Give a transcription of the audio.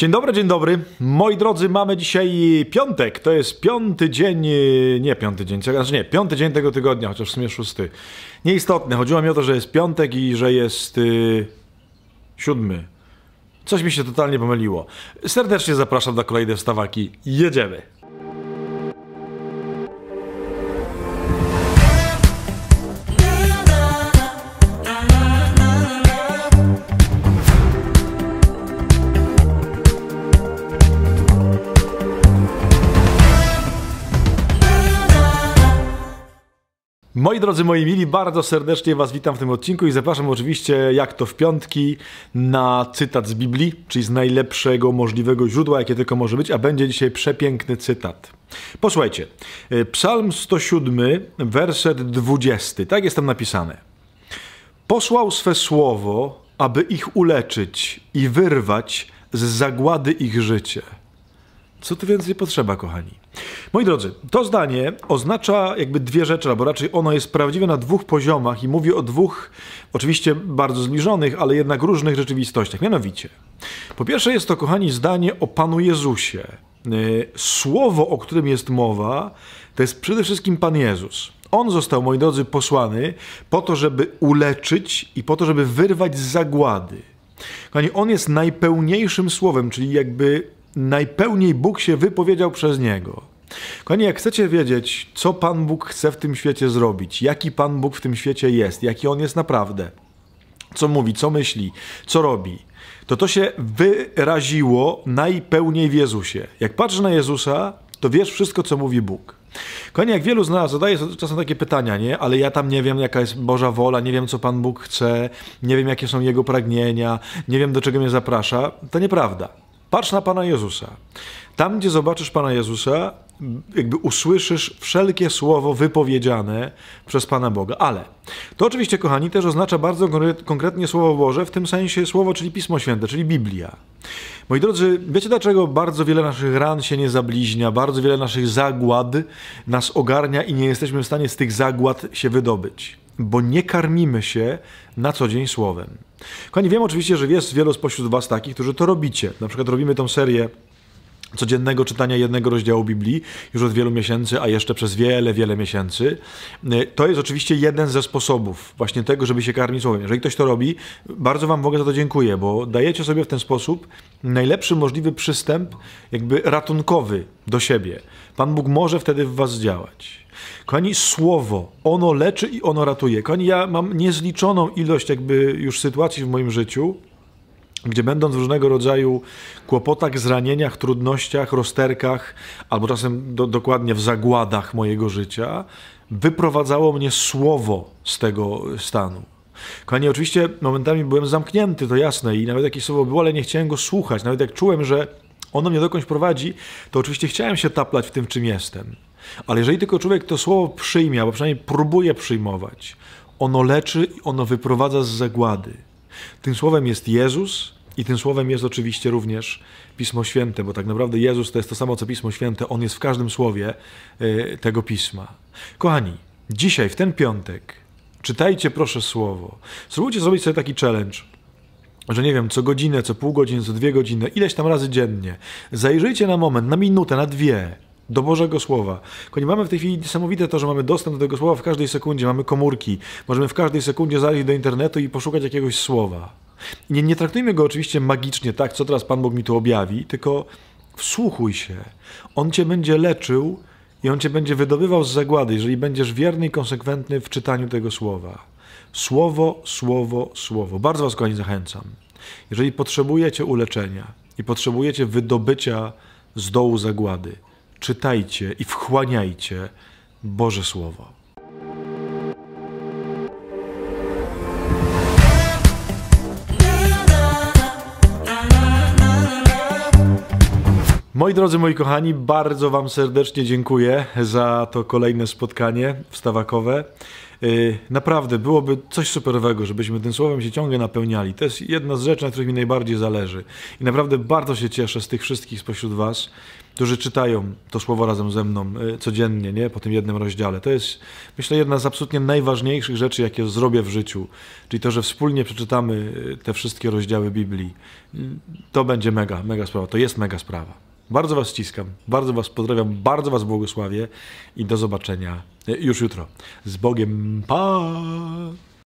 Dzień dobry, dzień dobry. Moi drodzy, mamy dzisiaj piątek. To jest piąty dzień, e, nie piąty dzień, znaczy nie, piąty dzień tego tygodnia, chociaż w sumie szósty. Nieistotne, chodziło mi o to, że jest piątek i że jest yy, siódmy. Coś mi się totalnie pomyliło. Serdecznie zapraszam na kolejne wstawaki. Jedziemy! Moi drodzy, moi mili, bardzo serdecznie Was witam w tym odcinku i zapraszam oczywiście, jak to w piątki, na cytat z Biblii, czyli z najlepszego możliwego źródła, jakie tylko może być, a będzie dzisiaj przepiękny cytat. Posłuchajcie, y, Psalm 107, werset 20, tak jest tam napisane. Posłał swe słowo, aby ich uleczyć i wyrwać z zagłady ich życie. Co tu więcej potrzeba, kochani? Moi drodzy, to zdanie oznacza jakby dwie rzeczy, albo raczej ono jest prawdziwe na dwóch poziomach i mówi o dwóch, oczywiście bardzo zbliżonych, ale jednak różnych rzeczywistościach. Mianowicie, po pierwsze jest to, kochani, zdanie o Panu Jezusie. Y, słowo, o którym jest mowa, to jest przede wszystkim Pan Jezus. On został, moi drodzy, posłany po to, żeby uleczyć i po to, żeby wyrwać z zagłady. Kochani, on jest najpełniejszym słowem, czyli jakby najpełniej Bóg się wypowiedział przez niego. Kochani, jak chcecie wiedzieć, co Pan Bóg chce w tym świecie zrobić, jaki Pan Bóg w tym świecie jest, jaki On jest naprawdę, co mówi, co myśli, co robi, to to się wyraziło najpełniej w Jezusie. Jak patrzysz na Jezusa, to wiesz wszystko, co mówi Bóg. Kochani, jak wielu z nas zadaje czasem takie pytania, nie? Ale ja tam nie wiem, jaka jest Boża wola, nie wiem, co Pan Bóg chce, nie wiem, jakie są Jego pragnienia, nie wiem, do czego mnie zaprasza. To nieprawda. Patrz na Pana Jezusa. Tam, gdzie zobaczysz Pana Jezusa, jakby usłyszysz wszelkie słowo wypowiedziane przez Pana Boga. Ale to oczywiście, kochani, też oznacza bardzo konkretnie Słowo Boże, w tym sensie Słowo, czyli Pismo Święte, czyli Biblia. Moi drodzy, wiecie dlaczego bardzo wiele naszych ran się nie zabliźnia, bardzo wiele naszych zagład nas ogarnia i nie jesteśmy w stanie z tych zagład się wydobyć? bo nie karmimy się na co dzień słowem. Kochani, wiem oczywiście, że jest wielu spośród Was takich, którzy to robicie. Na przykład robimy tą serię codziennego czytania jednego rozdziału Biblii już od wielu miesięcy, a jeszcze przez wiele, wiele miesięcy. To jest oczywiście jeden ze sposobów właśnie tego, żeby się karmić słowem. Jeżeli ktoś to robi, bardzo Wam w ogóle za to dziękuję, bo dajecie sobie w ten sposób najlepszy możliwy przystęp jakby ratunkowy do siebie. Pan Bóg może wtedy w Was działać. Kochani, słowo, ono leczy i ono ratuje. Kochani, ja mam niezliczoną ilość jakby już sytuacji w moim życiu, gdzie będąc w różnego rodzaju kłopotach, zranieniach, trudnościach, rozterkach, albo czasem do, dokładnie w zagładach mojego życia, wyprowadzało mnie słowo z tego stanu. Kochani, oczywiście momentami byłem zamknięty, to jasne, i nawet jakieś słowo było, ale nie chciałem go słuchać. Nawet jak czułem, że ono mnie dokądś prowadzi, to oczywiście chciałem się taplać w tym, czym jestem. Ale jeżeli tylko człowiek to słowo przyjmie, albo przynajmniej próbuje przyjmować, ono leczy, ono wyprowadza z zagłady. Tym słowem jest Jezus i tym słowem jest oczywiście również Pismo Święte, bo tak naprawdę Jezus to jest to samo co Pismo Święte, on jest w każdym słowie e, tego pisma. Kochani, dzisiaj, w ten piątek, czytajcie proszę słowo. Spróbujcie zrobić sobie taki challenge że nie wiem, co godzinę, co pół godziny, co dwie godziny, ileś tam razy dziennie. Zajrzyjcie na moment, na minutę, na dwie do Bożego Słowa. Kochani, mamy w tej chwili niesamowite to, że mamy dostęp do tego Słowa w każdej sekundzie, mamy komórki, możemy w każdej sekundzie zajść do internetu i poszukać jakiegoś Słowa. Nie, nie traktujmy go oczywiście magicznie, tak, co teraz Pan Bóg mi tu objawi, tylko wsłuchuj się. On cię będzie leczył i on cię będzie wydobywał z zagłady, jeżeli będziesz wierny i konsekwentny w czytaniu tego Słowa. Słowo, słowo, słowo. Bardzo Was, kochani, zachęcam. Jeżeli potrzebujecie uleczenia i potrzebujecie wydobycia z dołu zagłady, czytajcie i wchłaniajcie Boże Słowo. Moi drodzy, moi kochani, bardzo Wam serdecznie dziękuję za to kolejne spotkanie wstawakowe. Y, naprawdę, byłoby coś superowego, żebyśmy tym słowem się ciągle napełniali. To jest jedna z rzeczy, na których mi najbardziej zależy. I naprawdę bardzo się cieszę z tych wszystkich spośród Was, którzy czytają to słowo razem ze mną y, codziennie, nie? po tym jednym rozdziale. To jest, myślę, jedna z absolutnie najważniejszych rzeczy, jakie zrobię w życiu. Czyli to, że wspólnie przeczytamy y, te wszystkie rozdziały Biblii. To będzie mega, mega sprawa. To jest mega sprawa. Bardzo Was ściskam, bardzo Was pozdrawiam, bardzo Was błogosławię i do zobaczenia już jutro. Z Bogiem, pa!